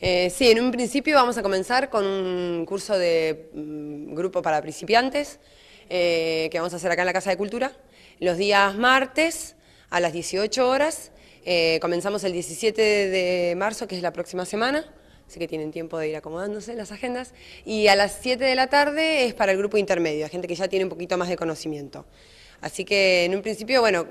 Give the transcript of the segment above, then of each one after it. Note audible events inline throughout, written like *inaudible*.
Eh, sí, en un principio vamos a comenzar con un curso de mm, grupo para principiantes eh, que vamos a hacer acá en la Casa de Cultura. Los días martes a las 18 horas, eh, comenzamos el 17 de marzo, que es la próxima semana, así que tienen tiempo de ir acomodándose las agendas, y a las 7 de la tarde es para el grupo intermedio, gente que ya tiene un poquito más de conocimiento. Así que en un principio, bueno,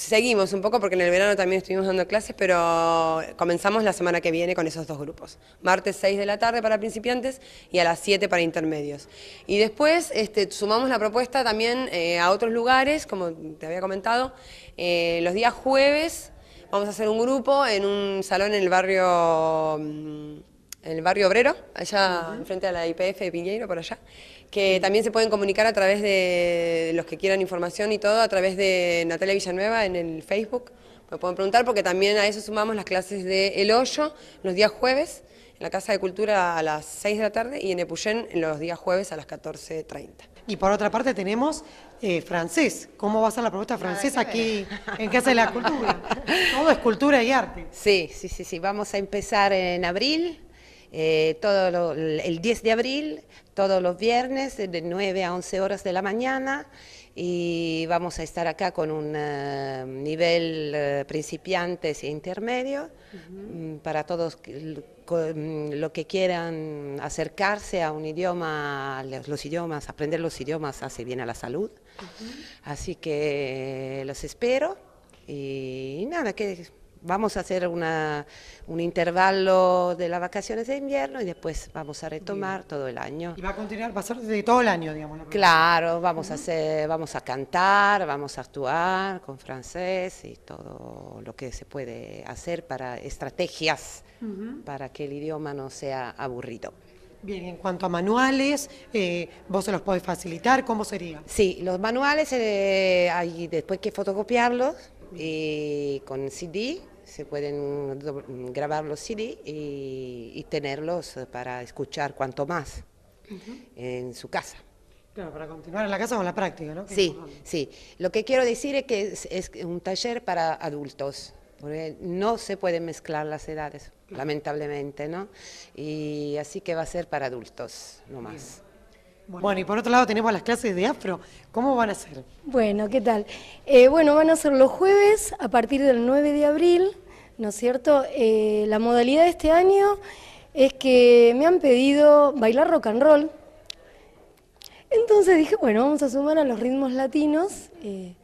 seguimos un poco porque en el verano también estuvimos dando clases, pero comenzamos la semana que viene con esos dos grupos. Martes 6 de la tarde para principiantes y a las 7 para intermedios. Y después este, sumamos la propuesta también eh, a otros lugares, como te había comentado, eh, los días jueves vamos a hacer un grupo en un salón en el barrio mm, en el barrio obrero, allá enfrente a la IPF de Piñeiro, por allá, que también se pueden comunicar a través de los que quieran información y todo, a través de Natalia Villanueva en el Facebook. Me pueden preguntar porque también a eso sumamos las clases de El Hoyo los días jueves en la Casa de Cultura a las 6 de la tarde y en Epuyén los días jueves a las 14.30. Y por otra parte tenemos eh, francés. ¿Cómo va a ser la propuesta francesa aquí en Casa de la Cultura? *laughs* Todo es cultura y arte. Sí, sí, sí, sí. Vamos a empezar en abril eh, todo el 10 de abril, todos los viernes, de 9 a 11 horas de la mañana, y vamos a estar acá con un eh, nivel eh, principiantes e intermedio mm, para todos mm, los que quieran acercarse a un idioma, los idiomas, aprender los idiomas hace bien a la salud. Así que los espero y nada, que vamos a hacer un intervalo de las vacaciones de invierno y después vamos a retomar todo el año. Y va a continuar, va a desde todo el año, digamos. claro, vamos a hacer, vamos a cantar, vamos a actuar con francés y todo lo que se puede hacer para estrategias para que el idioma no sea aburrido. Bien, en cuanto a manuales, eh, ¿vos se los podés facilitar? ¿Cómo sería? Sí, los manuales eh, hay después que fotocopiarlos, y eh, con CD se pueden grabar los CD y, tenerlos para escuchar cuanto más en su casa. Claro, para continuar en la casa con la práctica, ¿no? Sí, sí. Lo que quiero decir es que es, un taller para adultos, porque no se pueden mezclar las edades, lamentablemente, ¿no? Y así que va a ser para adultos, no más. Bueno. y por otro lado tenemos las clases de afro. ¿Cómo van a ser? Bueno, ¿qué tal? Eh, bueno, van a ser los jueves a partir del 9 de abril, ¿no es cierto? Eh, la modalidad de este año es que me han pedido bailar rock and roll. Entonces dije, bueno, vamos a sumar a los ritmos latinos eh,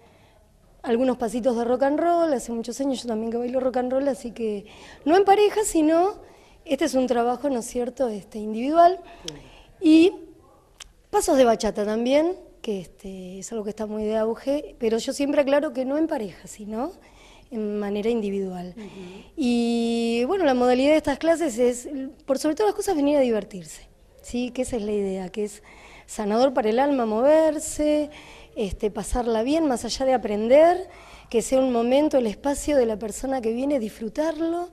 algunos pasitos de rock and roll. Hace muchos años yo también que bailo rock and roll, así que no en pareja, sino este es un trabajo, ¿no es cierto?, este, individual. Y Pasos de bachata también, que este, es algo que está muy de auge, pero yo siempre aclaro que no en pareja, sino en manera individual. Y bueno, la modalidad de estas clases es, por sobre todo, las cosas, venir a divertirse, ¿sí? Que esa es la idea, que es sanador para el alma moverse, este, pasarla bien, más allá de aprender, que sea un momento, el espacio de la persona que viene, disfrutarlo,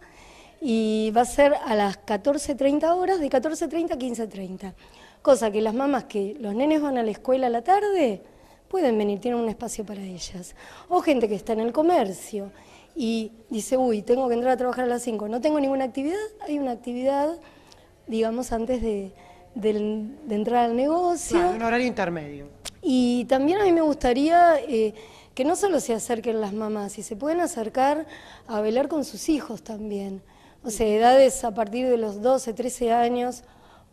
y va a ser a las 14.30 horas, de 14.30 a 15.30. Cosa que las mamás que los nenes van a la escuela a la tarde, pueden venir, tienen un espacio para ellas. O gente que está en el comercio y dice, uy, tengo que entrar a trabajar a las 5, no tengo ninguna actividad, hay una actividad, digamos, antes de, entrar al negocio. un horario intermedio. Y también a mí me gustaría... Eh, que no solo se acerquen las mamás, si se pueden acercar a velar con sus hijos también. O sea, edades a partir de los 12, 13 años,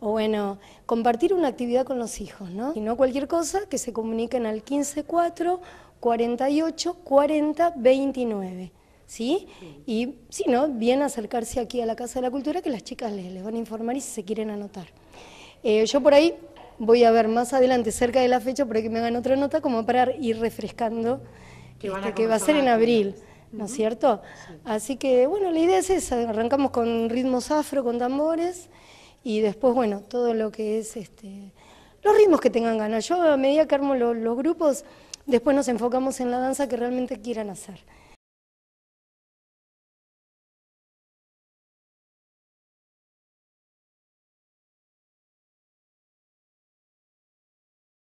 o bueno, compartir una actividad con los hijos, ¿no? Y no cualquier cosa, que se comuniquen al 154 48 40 29. ¿Sí? Y si no, bien acercarse aquí a la Casa de la Cultura que las chicas les, van a informar y si se quieren anotar. Eh, yo por ahí voy a ver más adelante, cerca de la fecha, por que me hagan otra nota como para ir refrescando, que, este, va a ser en abril, ¿no es cierto? Así que bueno, la idea es esa, arrancamos con ritmos afro, con tambores. Y después, bueno, todo lo que es este, los ritmos que tengan ganas. Yo a medida que armo los grupos, después nos enfocamos en la danza que realmente quieran hacer.